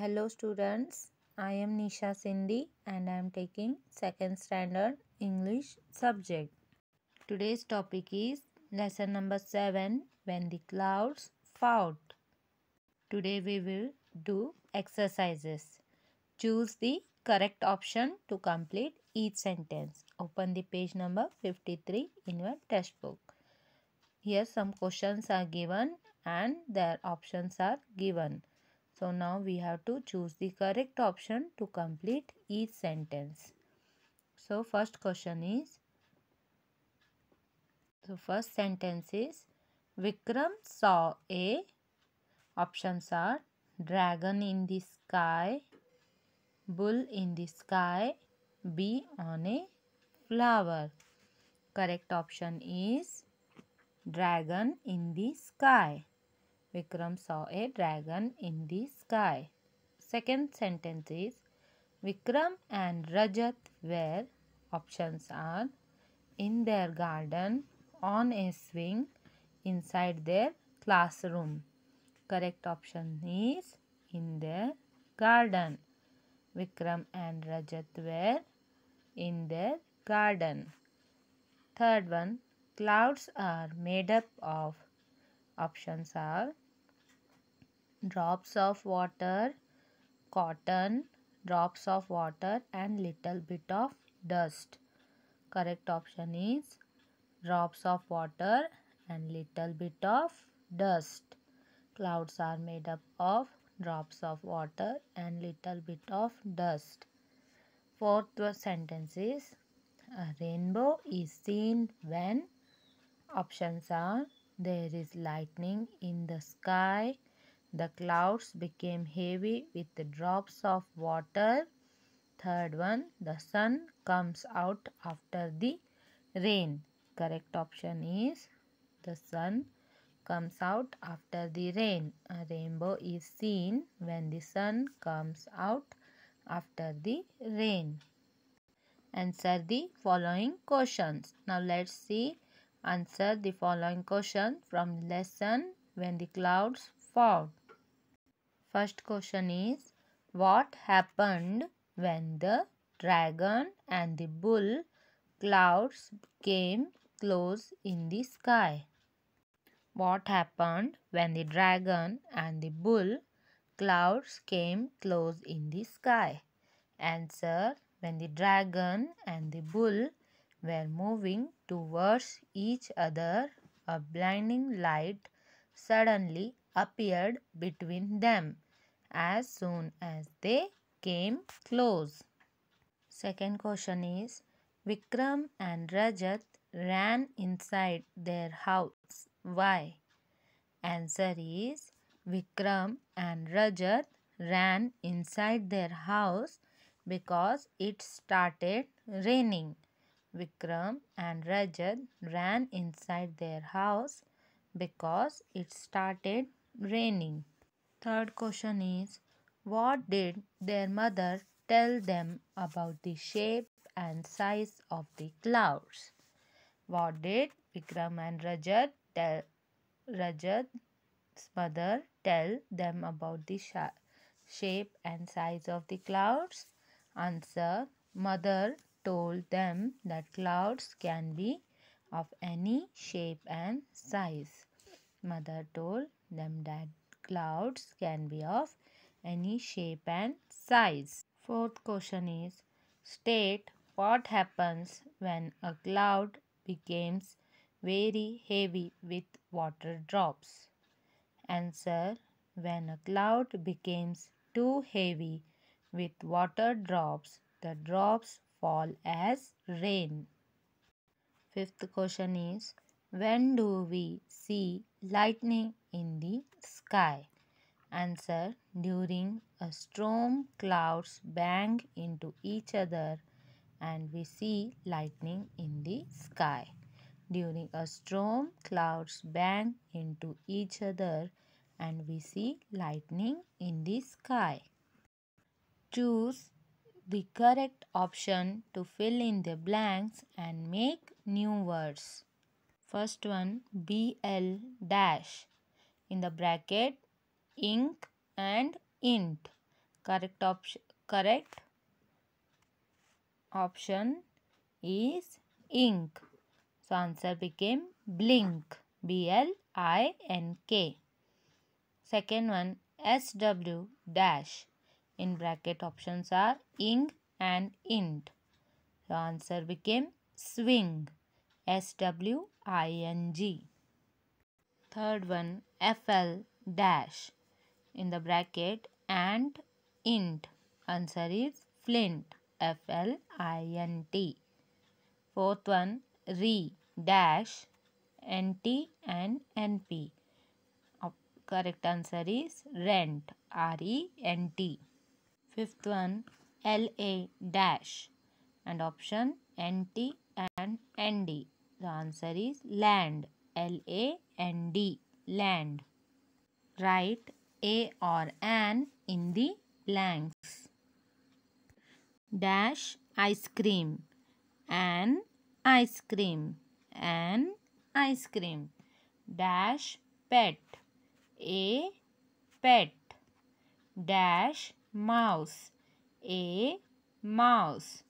Hello students, I am Nisha Sindhi and I am taking second standard English subject. Today's topic is lesson number 7 when the clouds fought. Today we will do exercises. Choose the correct option to complete each sentence. Open the page number 53 in your textbook. Here some questions are given and their options are given so now we have to choose the correct option to complete each sentence. So first question is, so first sentence is, Vikram saw a, options are dragon in the sky, bull in the sky, bee on a flower. Correct option is dragon in the sky. Vikram saw a dragon in the sky. Second sentence is Vikram and Rajat were options are in their garden, on a swing, inside their classroom. Correct option is in their garden. Vikram and Rajat were in their garden. Third one, clouds are made up of Options are drops of water, cotton, drops of water and little bit of dust. Correct option is drops of water and little bit of dust. Clouds are made up of drops of water and little bit of dust. Fourth sentence is a rainbow is seen when options are there is lightning in the sky. The clouds became heavy with the drops of water. Third one, the sun comes out after the rain. Correct option is the sun comes out after the rain. A rainbow is seen when the sun comes out after the rain. Answer the following questions. Now let's see Answer the following question from lesson when the clouds formed. First question is what happened when the dragon and the bull clouds came close in the sky? What happened when the dragon and the bull clouds came close in the sky? Answer When the dragon and the bull were moving towards each other, a blinding light suddenly appeared between them as soon as they came close. Second question is Vikram and Rajat ran inside their house. Why? Answer is Vikram and Rajat ran inside their house because it started raining. Vikram and Rajat ran inside their house because it started raining. Third question is What did their mother tell them about the shape and size of the clouds? What did Vikram and Rajat tell Rajat's mother tell them about the shape and size of the clouds? Answer Mother told them that clouds can be of any shape and size. Mother told them that clouds can be of any shape and size. Fourth question is state what happens when a cloud becomes very heavy with water drops. Answer When a cloud becomes too heavy with water drops, the drops fall as rain. Fifth question is When do we see lightning in the sky? Answer During a storm, clouds bang into each other and we see lightning in the sky. During a storm, clouds bang into each other and we see lightning in the sky. Choose the correct option to fill in the blanks and make new words. First one BL dash in the bracket ink and int. Correct option correct option is ink. So answer became blink B L I N K. Second one SW dash in bracket options are ing and int. The answer became swing. S-W-I-N-G. Third one FL dash. In the bracket and int. Answer is flint. F-L-I-N-T. Fourth one re dash NT and NP. Correct answer is rent. R-E-N-T. Fifth one LA dash and option NT and ND. The answer is land. L-A-N-D. Land. Write A or an in the blanks. Dash ice cream. An ice cream. An ice cream. Dash pet. A pet. Dash mouse a mouse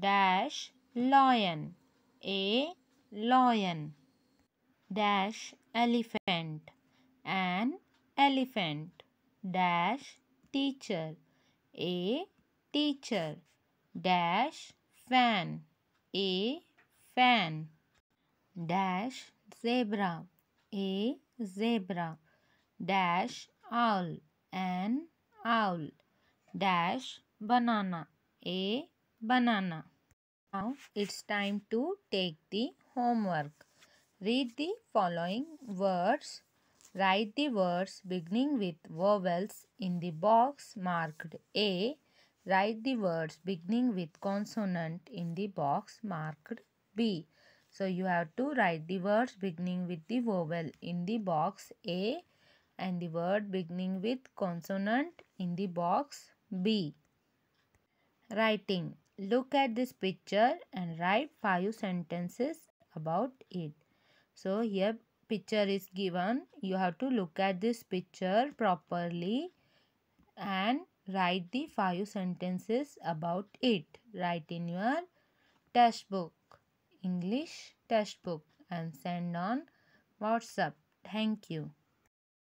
dash lion a lion dash elephant an elephant dash teacher a teacher dash fan a fan dash zebra a zebra dash owl an owl dash banana a banana now it's time to take the homework read the following words write the words beginning with vowels in the box marked a write the words beginning with consonant in the box marked b so you have to write the words beginning with the vowel in the box a and the word beginning with consonant in the box B. Writing. Look at this picture and write five sentences about it. So here picture is given. You have to look at this picture properly and write the five sentences about it. Write in your textbook, English textbook and send on WhatsApp. Thank you.